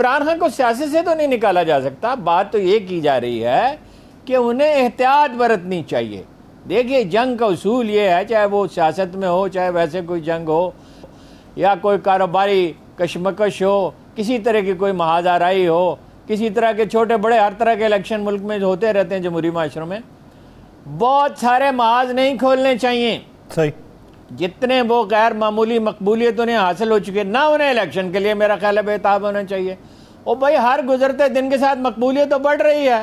इमरान खान को सियासत से तो नहीं निकाला जा सकता बात तो ये की जा रही है कि उन्हें एहतियात बरतनी चाहिए देखिए जंग का उसूल ये है चाहे वो सियासत में हो चाहे वैसे कोई जंग हो या कोई कारोबारी कशमकश हो किसी तरह की कोई महाजाराई हो किसी तरह के छोटे बड़े हर तरह के इलेक्शन मुल्क में होते रहते हैं जमहूरी माशरों में बहुत सारे महाज नहीं खोलने चाहिए सही जितने वो गैर मामूली मकबूलियत उन्हें हासिल हो चुकी है ना उन्हें इलेक्शन के लिए मेरा ख्याल है बेताब होना चाहिए और भाई हर गुजरते दिन के साथ मकबूलियत तो बढ़ रही है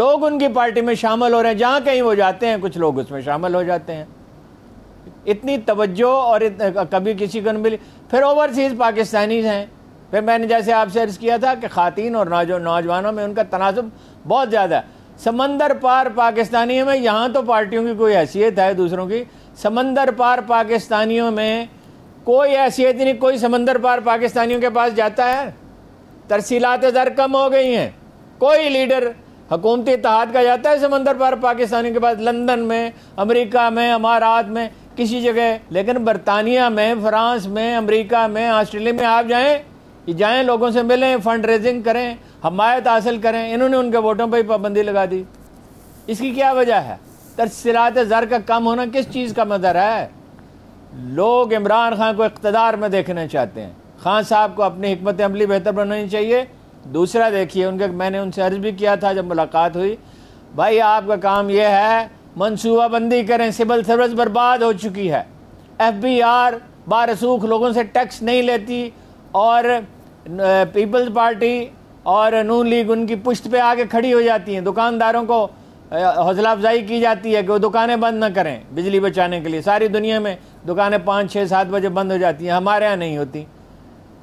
लोग उनकी पार्टी में शामिल हो रहे हैं जहाँ कहीं वो जाते हैं कुछ लोग उसमें शामिल हो जाते हैं इतनी तवज्जो और इत, कभी किसी को नहीं मिली फिर ओवरसीज़ पाकिस्तानी हैं फिर मैंने जैसे आपसे अर्ज़ किया था कि ख़ातिन और नौजवानों में उनका तनासब बहुत ज़्यादा है समंदर पार पाकिस्तानियों में यहाँ तो पार्टियों की कोई हैसियत है दूसरों की समंदर पार पाकिस्तानियों में कोई हैसियत नहीं कोई समंदर पार पाकिस्तानियों के पास जाता है तरसीलात दर कम हो गई हैं कोई लीडर हकूमती इतिहाद का जाता है समंदर पार पाकिस्तानियों के पास लंदन में अमरीका में अमारात में किसी जगह लेकिन बरतानिया में फ्रांस में अमरीका में ऑस्ट्रेलिया में आप जाएँ ये जाएँ लोगों से मिलें फंड रेजिंग करें हमायत हासिल करें इन्होंने उनके वोटों पर ही पाबंदी लगा दी इसकी क्या वजह है तरसरात ज़र का कम होना किस चीज़ का मज़र है लोग इमरान खान को इकतदार में देखना चाहते हैं खान साहब को अपनी हमत अमली बेहतर बनानी चाहिए दूसरा देखिए उनके मैंने उनसे अर्ज भी किया था जब मुलाकात हुई भाई आपका काम यह है मनसूबाबंदी करें सिविल सर्विस बर्बाद हो चुकी है एफ बी आर बारसूख लोगों से टैक्स नहीं लेती और पीपल्स पार्टी और नून लीग उनकी पुश्त पे आके खड़ी हो जाती हैं दुकानदारों को हौसला अफजाई की जाती है कि वो दुकानें बंद ना करें बिजली बचाने के लिए सारी दुनिया में दुकानें पाँच छः सात बजे बंद हो जाती हैं हमारे यहाँ नहीं होती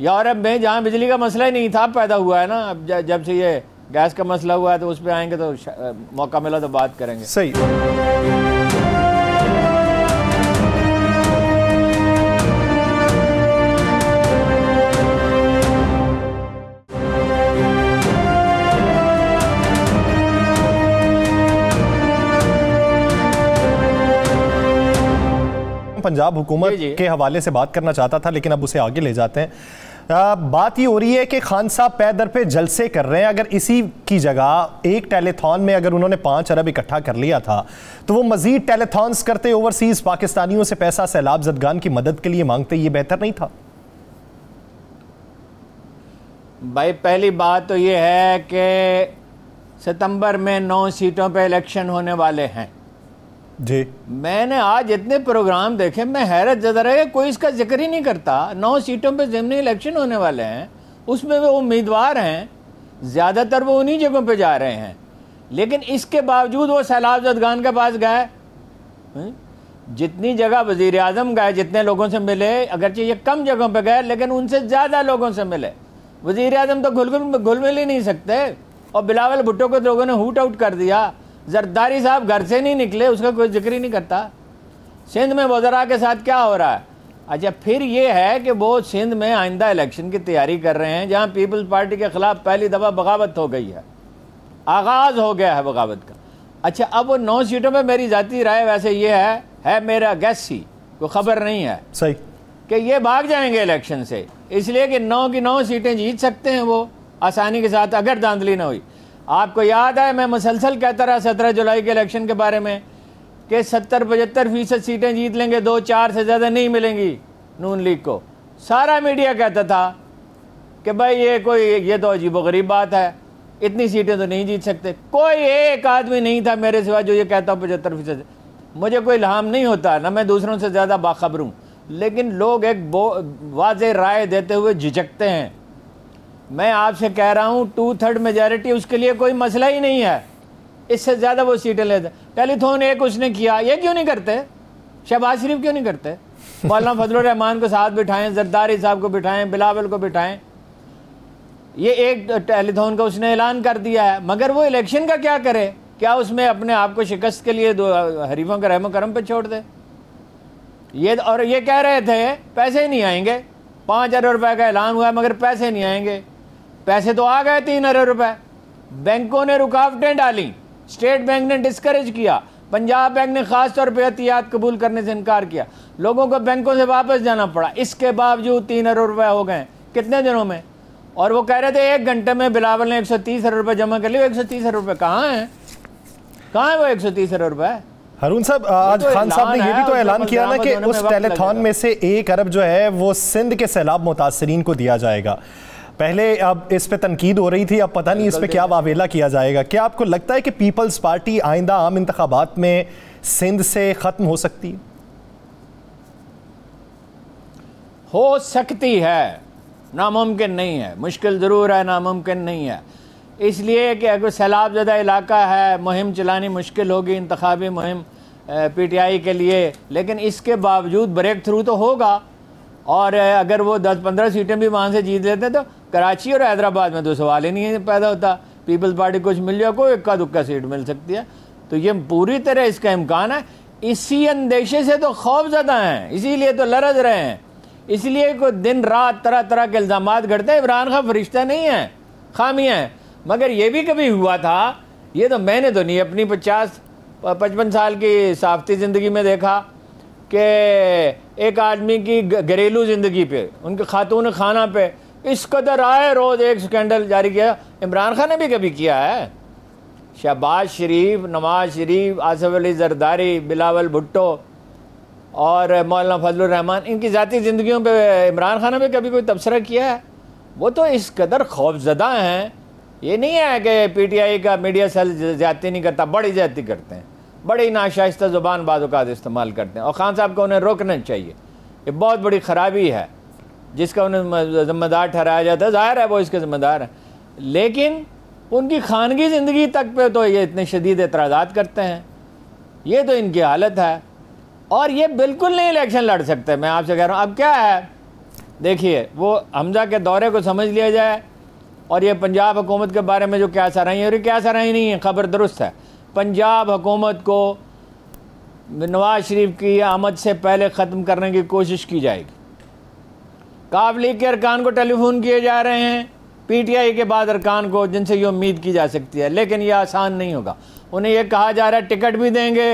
यूरोप में जहाँ बिजली का मसला ही नहीं था पैदा हुआ है ना अब जब से ये गैस का मसला हुआ है तो उस पर आएंगे तो मौका मिला तो बात करेंगे सही पंजाब हुकूमत के हवाले से बात करना चाहता था लेकिन अब उसे आगे ले जाते हैं आ, बात ये हो रही है कि खान साहब पैदर पे जलसे कर रहे हैं अगर इसी की जगह एक टेलीथॉन में अगर उन्होंने पाँच अरब इकट्ठा कर लिया था तो वो मजीद टेलीथॉन्स करते ओवरसीज पाकिस्तानियों से पैसा सैलाब जदगान की मदद के लिए मांगते ये बेहतर नहीं था भाई पहली बात तो ये है कि सितंबर में नौ सीटों पे इलेक्शन होने वाले हैं जी मैंने आज इतने प्रोग्राम देखे मैं हैरत ज़दा रहा कोई इसका जिक्र ही नहीं करता नौ सीटों पे ज़मनी इलेक्शन होने वाले हैं उसमें वो उम्मीदवार हैं ज़्यादातर वो उन्हीं जगहों पे जा रहे हैं लेकिन इसके बावजूद वो सैलाब जदगान के पास गए जितनी जगह वजीर अजम गए जितने लोगों से मिले अगरचे ये कम जगहों पर गए लेकिन उनसे ज़्यादा लोगों से मिले वजीर अजम तो घुल घुल मिल ही नहीं सकते और बिलावल भुट्टो को तो लोगों ने हूट आउट कर दिया जरदारी साहब घर से नहीं निकले उसका कोई जिक्र ही नहीं करता सिंध में वजरा के साथ क्या हो रहा है अच्छा फिर ये है कि वो सिंध में आइंदा इलेक्शन की तैयारी कर रहे हैं जहाँ पीपल्स पार्टी के ख़िलाफ़ पहली दफ़ा बगावत हो गई है आगाज़ हो गया है बगावत का अच्छा अब वो नौ सीटों में मेरी जाती राय वैसे ये है है मेरा गैस ही कोई खबर नहीं है सही कि ये भाग जाएंगे इलेक्शन से इसलिए कि नौ की नौ सीटें जीत सकते हैं वो आसानी के साथ अगर धांधली ना हुई आपको याद है मैं मुसलसल कहता रहा सत्रह जुलाई के इलेक्शन के बारे में कि सत्तर पचहत्तर फीसद सीटें जीत लेंगे दो चार से ज़्यादा नहीं मिलेंगी नून लीग को सारा मीडिया कहता था कि भाई ये कोई ये तो अजीब गरीब बात है इतनी सीटें तो नहीं जीत सकते कोई एक आदमी नहीं था मेरे सिवा जो ये कहता हूँ पचहत्तर फीसद मुझे कोई लाम नहीं होता ना मैं दूसरों से ज़्यादा बाखबर हूँ लेकिन लोग एक वाज राय देते हुए झिझकते हैं मैं आपसे कह रहा हूँ टू थर्ड मेजोरिटी उसके लिए कोई मसला ही नहीं है इससे ज़्यादा वो सीटें लेते टेलीथोन एक उसने किया ये क्यों नहीं करते शहबाज शरीफ क्यों नहीं करते मौलाना फजल रहमान को साथ बिठाएं जरदारी साहब को बिठाएं बिलावल को बिठाएं ये एक टेलीथोन का उसने ऐलान कर दिया है मगर वो इलेक्शन का क्या करे क्या उसमें अपने आप को शिकस्त के लिए दो हरीफों का रहम करम पर छोड़ दे ये और ये कह रहे थे पैसे ही नहीं आएंगे पाँच हज़ार रुपये का ऐलान हुआ है मगर पैसे नहीं आएंगे पैसे तो आ गए तीन अरब रुपए बैंकों ने रुकावटें डाली स्टेट बैंक ने डिस्करेज किया पंजाब बैंक ने खास तौर पर एहतियात कबूल करने से इनकार किया लोगों को बैंकों से वापस जाना पड़ा इसके बावजूद तीन अरब रुपए हो गए कितने दिनों में और वो कह रहे थे एक घंटे में बिलावल ने एक सौ तीस अरब जमा कर लिए एक सौ तीस अरब रुपए कहाँ है कहाँ है वो एक सौ तीस अरब रुपए हरून साहब आज तो खान साहब ने ये भी तो ऐलान किया ना कि उस टेलीथॉन में से एक अरब जो है वो सिंध के सैलाब मुतासरीन को दिया जाएगा पहले अब इस पे तनकीद हो रही थी अब पता नहीं इस पे क्या वावेला किया जाएगा क्या आपको लगता है कि पीपल्स पार्टी आइंदा आम इंतबात में सिंध से ख़त्म हो सकती हो सकती है नामुमकिन नहीं है मुश्किल ज़रूर है नामुमकिन नहीं है इसलिए कि अगर सैलाब ज़्यादा इलाका है मुहिम चलानी मुश्किल होगी इंतबी मुहिम पीटीआई के लिए लेकिन इसके बावजूद ब्रेक थ्रू तो होगा और अगर वो दस पंद्रह सीटें भी वहाँ से जीत लेते हैं तो कराची और हैदराबाद में तो सवाल ही नहीं पैदा होता पीपल्स पार्टी कुछ मिल जाए कोई इक्का दुक्का सीट मिल सकती है तो ये पूरी तरह इसका इम्कान है इसी अंदेशे से तो खौफ ज़्यादा हैं इसीलिए तो लरज रहे हैं इसलिए को दिन रात तरह तरह के इल्ज़ाम घटते हैं इमरान खान फरिश्ता नहीं है खामियाँ हैं मगर ये भी कभी हुआ था ये तो मैंने तो नहीं अपनी पचास पचपन साल की साफती ज़िंदगी में देखा कि एक आदमी की घरेलू ज़िंदगी पे उनके खातून खाना पे इस कदर आए रोज़ एक स्कैंडल जारी किया इमरान खान ने भी कभी किया है शहबाज शरीफ नवाज शरीफ आसफ़ अली जरदारी बिलावल भुट्टो और मौलाना फजलरहमान इनकी ज़ाती ज़िंदगी पे इमरान खान ने भी कभी कोई तबसरा किया है वो तो इस कदर खौफजदा हैं ये नहीं है कि पीटीआई का मीडिया सेल ज़्यादा नहीं करता बड़ी ज़्यादा करते हैं बड़े ही नाशाइस्ता ज़ुबान बाज़ात इस्तेमाल करते हैं और ख़ान साहब को उन्हें रोकना चाहिए ये बहुत बड़ी ख़राबी है जिसका उन्हें ज़िम्मेदार ठहराया जाता है ज़ाहिर है वो इसके ज़िम्मेदार हैं लेकिन उनकी खानगी ज़िंदगी तक पे तो ये इतने शदीद एतराज़ात करते हैं ये तो इनकी हालत है और ये बिल्कुल नहीं इलेक्शन लड़ सकते मैं आपसे कह रहा हूँ अब क्या है देखिए वो हमजा के दौरे को समझ लिया जाए और ये पंजाब हुकूमत के बारे में जो क्या सराही है और क्या सराही नहीं है खबर दुरुस्त है पंजाब हुकूमत को नवाज शरीफ की आमद से पहले ख़त्म करने की कोशिश की जाएगी काबली के अरकान को टेलीफोन किए जा रहे हैं पीटीआई के बाद अरकान को जिनसे ये उम्मीद की जा सकती है लेकिन ये आसान नहीं होगा उन्हें यह कहा जा रहा है टिकट भी देंगे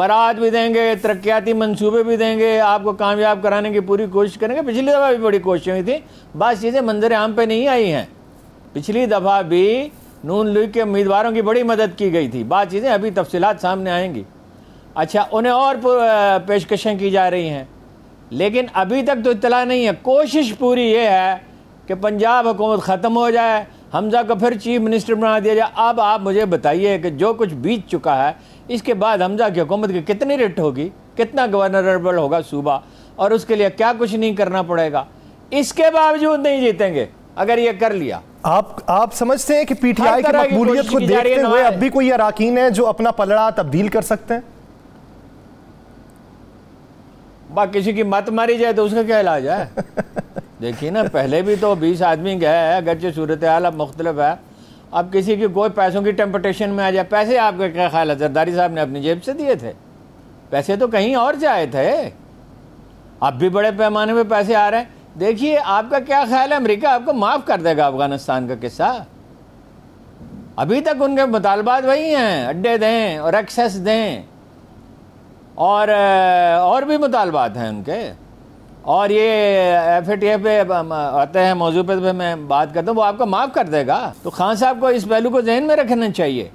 मराद भी देंगे तरक्याती मंसूबे भी देंगे आपको कामयाब कराने की पूरी कोशिश करेंगे पिछली दफ़ा भी बड़ी कोशिश हुई थी बस चीज़ें मंजर आम पर नहीं आई हैं पिछली दफ़ा भी नून लीग के उम्मीदवारों की बड़ी मदद की गई थी बात चीज़ें अभी तफसीत सामने आएंगी अच्छा उन्हें और पेशकशें की जा रही हैं लेकिन अभी तक तो इतला नहीं है कोशिश पूरी ये है कि पंजाब हुकूमत ख़त्म हो जाए हमजा को फिर चीफ मिनिस्टर बना दिया जाए अब आप मुझे बताइए कि जो कुछ बीत चुका है इसके बाद हमजा की हुकूमत की कितनी रिट होगी कितना गवर्नरबल होगा सूबा और उसके लिए क्या कुछ नहीं करना पड़ेगा इसके बावजूद नहीं जीतेंगे अगर ये कर लिया आप आप समझते हैं कि पीटीआई की मकबूलियत को देखते हुए अब भी कोई अराकीन है जो अपना पलड़ा तब्दील कर सकते हैं बा किसी की मत मारी जाए तो उसका क्या इलाज है देखिए ना पहले भी तो 20 आदमी गए हैं अगरचे सूरत हाल अब मुख्तलिफ है अब किसी की कोई पैसों की टेम्पटेशन में आ जाए पैसे आपका क्या ख्याल है जरदारी साहब ने अपनी जेब से दिए थे पैसे तो कहीं और से आए थे अब भी बड़े पैमाने पर पैसे आ रहे हैं देखिए आपका क्या ख्याल है अमेरिका आपको माफ़ कर देगा अफ़गानिस्तान का किस्सा अभी तक उनके मुतालबात वही हैं अड्डे दें और एक्सेस दें और और भी मुतालबात हैं उनके और ये एफ ए टी एफ पे आते हैं मौजू पर मैं बात करता हूँ वो आपको माफ़ कर देगा तो खान साहब को इस पहलू को जहन में रखना चाहिए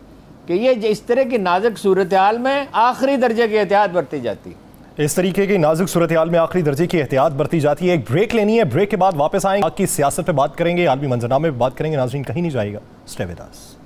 कि ये इस तरह की नाजुक सूरत हाल में आखिरी दर्जे की एहतियात बरती जाती है इस तरीके की नाजुक सूरत में आखिरी दर्जे की एहतियात बरती जाती है एक ब्रेक लेनी है ब्रेक के बाद वापस आएंगे आपकी सियासत पे बात करेंगे आलमी मंजरनामे पे बात करेंगे नाजरीन कहीं नहीं जाएगा स्टेविदास